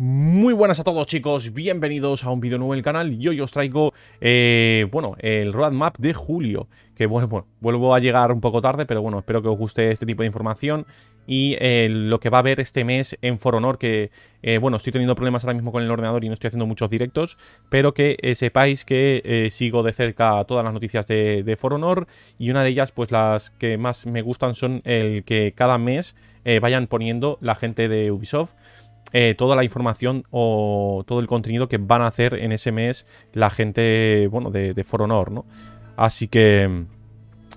Muy buenas a todos chicos, bienvenidos a un vídeo nuevo en el canal y hoy os traigo, eh, bueno, el roadmap de julio Que bueno, vuelvo a llegar un poco tarde, pero bueno, espero que os guste este tipo de información Y eh, lo que va a haber este mes en For Honor, que eh, bueno, estoy teniendo problemas ahora mismo con el ordenador y no estoy haciendo muchos directos Pero que sepáis que sigo de cerca todas las noticias de, de For Honor Y una de ellas, pues las que más me gustan son el que cada mes vayan poniendo la gente de Ubisoft eh, toda la información o todo el contenido que van a hacer en ese mes la gente, bueno, de, de For Honor, ¿no? Así que mm,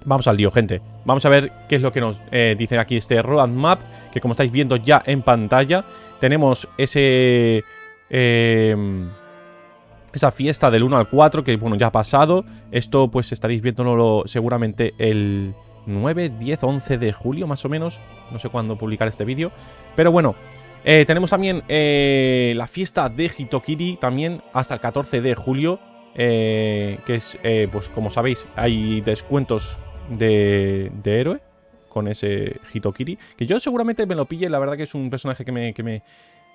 vamos al lío, gente. Vamos a ver qué es lo que nos eh, dicen dice aquí este Map, que como estáis viendo ya en pantalla, tenemos ese... Eh, esa fiesta del 1 al 4 que, bueno, ya ha pasado. Esto pues estaréis viéndolo seguramente el 9, 10, 11 de julio más o menos. No sé cuándo publicar este vídeo. Pero bueno, eh, tenemos también eh, la fiesta de Hitokiri, también hasta el 14 de julio, eh, que es, pues como sabéis, hay descuentos de, héroe con ese Hitokiri, que yo seguramente me lo pille, la verdad que es un personaje que me, me,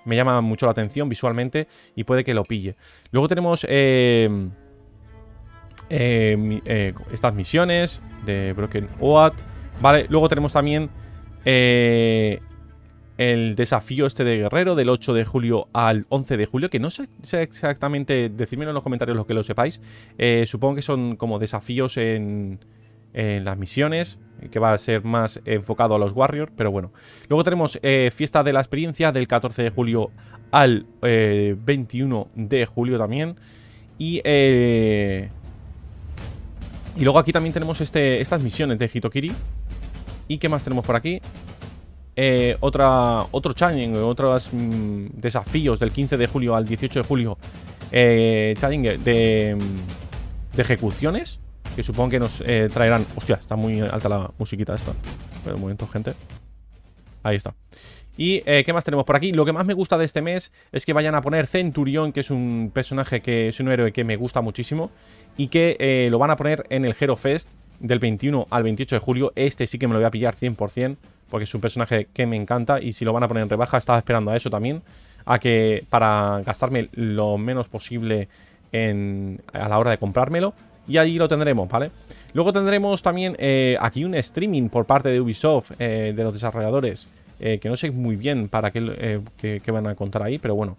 me llama mucho la atención visualmente y puede que lo pille. Luego tenemos estas misiones de Broken Oat, ¿vale? Luego tenemos también... Eh, el desafío este de Guerrero del 8 de julio al 11 de julio, que no sé exactamente, decídmelo en los comentarios lo que lo sepáis, eh, supongo que son como desafíos en, las misiones, que va a ser más enfocado a los Warriors, pero bueno. Luego tenemos eh, Fiesta de la Experiencia del 14 de julio al 21 eh, de julio también, y... y luego aquí también tenemos este, estas misiones de Hitokiri. ¿Y qué más tenemos por aquí? Eh, otra, otro challenge, otros mm, desafíos del 15 de julio al 18 de julio. Eh, de, ejecuciones, que supongo que nos eh, traerán... Hostia, está muy alta la musiquita esta. Pero un momento, gente. Ahí está. ¿Y eh, qué más tenemos por aquí? Lo que más me gusta de este mes es que vayan a poner Centurión, que es un personaje que es un héroe que me gusta muchísimo y que lo van a poner en el Hero Fest del 21 al 28 de julio. Este sí que me lo voy a pillar 100% porque es un personaje que me encanta y si lo van a poner en rebaja, estaba esperando a eso también, a que para gastarme lo menos posible a la hora de comprármelo. Y allí lo tendremos, ¿vale? Luego tendremos también eh, aquí un streaming por parte de Ubisoft, eh, de los desarrolladores, eh, que no sé muy bien para qué, van a encontrar ahí, pero bueno.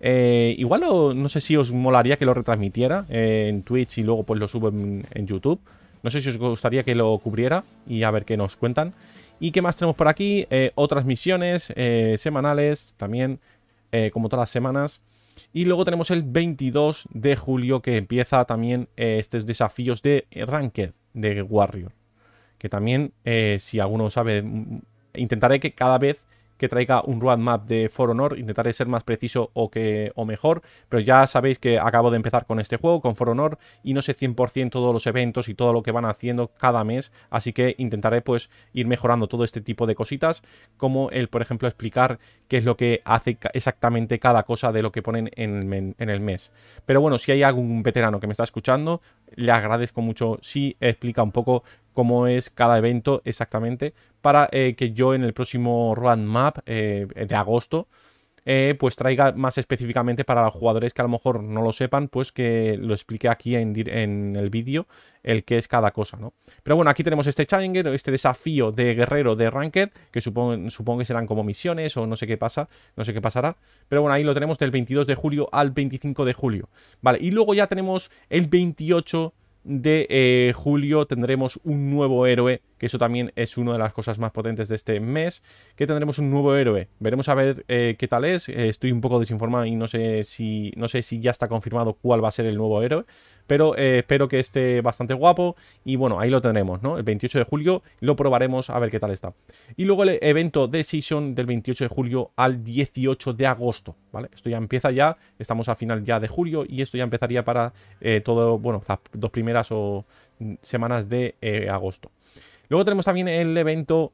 igual no sé si os molaría que lo retransmitiera en Twitch y luego pues lo subo en YouTube. No sé si os gustaría que lo cubriera y a ver qué nos cuentan. ¿Y qué más tenemos por aquí? Eh, otras misiones eh, semanales también, eh, como todas las semanas. Y luego tenemos el 22 de julio que empieza también estos desafíos de Ranked, de Warrior. Que también, si alguno sabe, mm, intentaré que cada vez que traiga un roadmap de For Honor, intentaré ser más preciso o, que, o mejor, pero ya sabéis que acabo de empezar con este juego, con For Honor, y no sé 100% todos los eventos y todo lo que van haciendo cada mes, así que intentaré pues ir mejorando todo este tipo de cositas, como el, por ejemplo, explicar qué es lo que hace exactamente cada cosa de lo que ponen en, en el mes. Pero bueno, si hay algún veterano que me está escuchando, le agradezco mucho si explica un poco cómo es cada evento exactamente para eh, que yo en el próximo Run Map eh, de agosto eh, pues traiga más específicamente para los jugadores que a lo mejor no lo sepan, pues que lo explique aquí en, el vídeo el que es cada cosa, ¿no? Pero bueno, aquí tenemos este challenger, este desafío de guerrero de Ranked, que supongo, supongo que serán como misiones o no sé qué pasa, no sé qué pasará. Pero bueno, ahí lo tenemos del 22 de julio al 25 de julio. Vale, y luego ya tenemos el 28 de eh, julio tendremos un nuevo héroe, que eso también es una de las cosas más potentes de este mes, que tendremos un nuevo héroe. Veremos a ver eh, qué tal es, eh, estoy un poco desinformado y no sé, si, no sé si ya está confirmado cuál va a ser el nuevo héroe, pero espero que esté bastante guapo y bueno, ahí lo tendremos, ¿no? El 28 de julio lo probaremos a ver qué tal está. Y luego el evento de Season del 28 de julio al 18 de agosto, ¿vale? Esto ya empieza ya, estamos a final ya de julio y esto ya empezaría para todo, bueno, las dos primeras o semanas de eh, agosto. Luego tenemos también el evento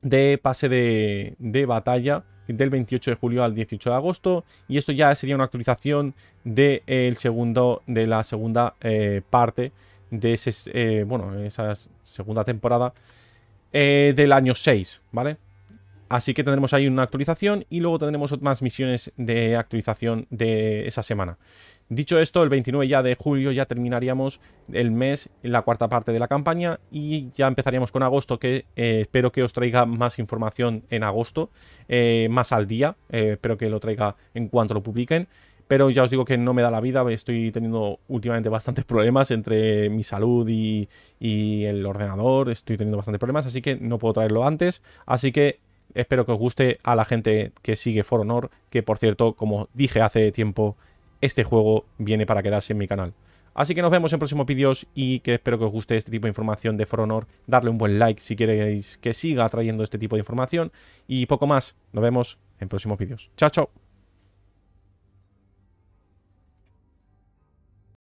de pase de, batalla del 28 de julio al 18 de agosto y esto ya sería una actualización de, segundo, de la segunda eh, parte de ese, eh, bueno, esa segunda temporada del año 6, ¿vale? Así que tendremos ahí una actualización y luego tendremos otras misiones de actualización de esa semana. Dicho esto, el 29 ya de julio ya terminaríamos el mes, la cuarta parte de la campaña y ya empezaríamos con agosto, que eh, espero que os traiga más información en agosto, eh, más al día, eh, espero que lo traiga en cuanto lo publiquen. Pero ya os digo que no me da la vida, estoy teniendo últimamente bastantes problemas entre mi salud y, y el ordenador, estoy teniendo bastantes problemas, así que no puedo traerlo antes. Así que espero que os guste a la gente que sigue For Honor, que por cierto, como dije hace tiempo, este juego viene para quedarse en mi canal. Así que nos vemos en próximos vídeos y que espero que os guste este tipo de información de For Honor. Darle un buen like si queréis que siga trayendo este tipo de información. Y poco más. Nos vemos en próximos vídeos. Chao, chao.